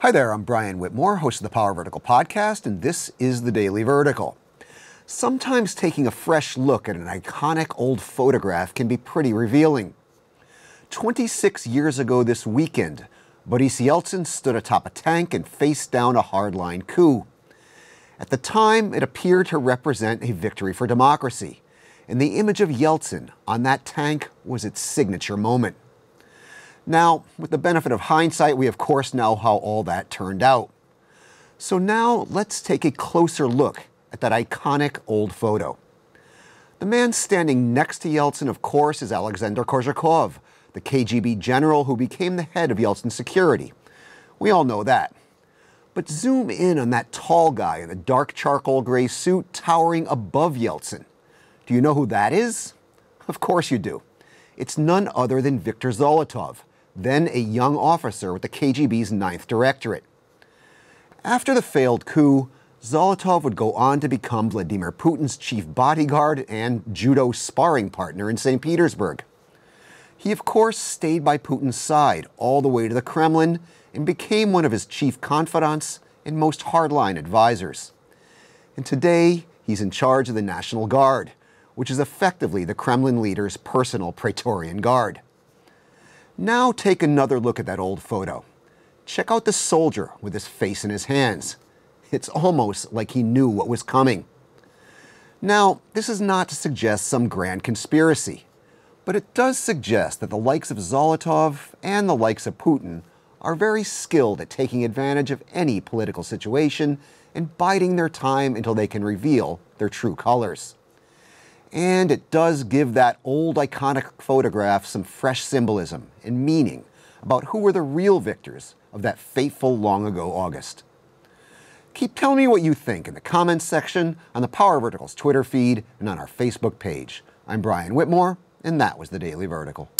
Hi there, I'm Brian Whitmore, host of the Power Vertical podcast, and this is the Daily Vertical. Sometimes taking a fresh look at an iconic old photograph can be pretty revealing. 26 years ago this weekend, Boris Yeltsin stood atop a tank and faced down a hardline coup. At the time, it appeared to represent a victory for democracy, and the image of Yeltsin on that tank was its signature moment. Now, with the benefit of hindsight, we of course know how all that turned out. So now let's take a closer look at that iconic old photo. The man standing next to Yeltsin, of course, is Alexander Korzhakov, the KGB general who became the head of Yeltsin's security. We all know that. But zoom in on that tall guy in the dark charcoal gray suit towering above Yeltsin. Do you know who that is? Of course you do. It's none other than Viktor Zolotov, then a young officer with the KGB's Ninth Directorate. After the failed coup, Zolotov would go on to become Vladimir Putin's chief bodyguard and judo sparring partner in St. Petersburg. He, of course, stayed by Putin's side all the way to the Kremlin and became one of his chief confidants and most hardline advisors. And today, he's in charge of the National Guard, which is effectively the Kremlin leader's personal Praetorian Guard. Now take another look at that old photo. Check out the soldier with his face in his hands. It's almost like he knew what was coming. Now, this is not to suggest some grand conspiracy, but it does suggest that the likes of Zolotov and the likes of Putin are very skilled at taking advantage of any political situation and biding their time until they can reveal their true colors. And it does give that old iconic photograph some fresh symbolism and meaning about who were the real victors of that fateful long ago August. Keep telling me what you think in the comments section, on the Power Vertical's Twitter feed, and on our Facebook page. I'm Brian Whitmore, and that was the Daily Vertical.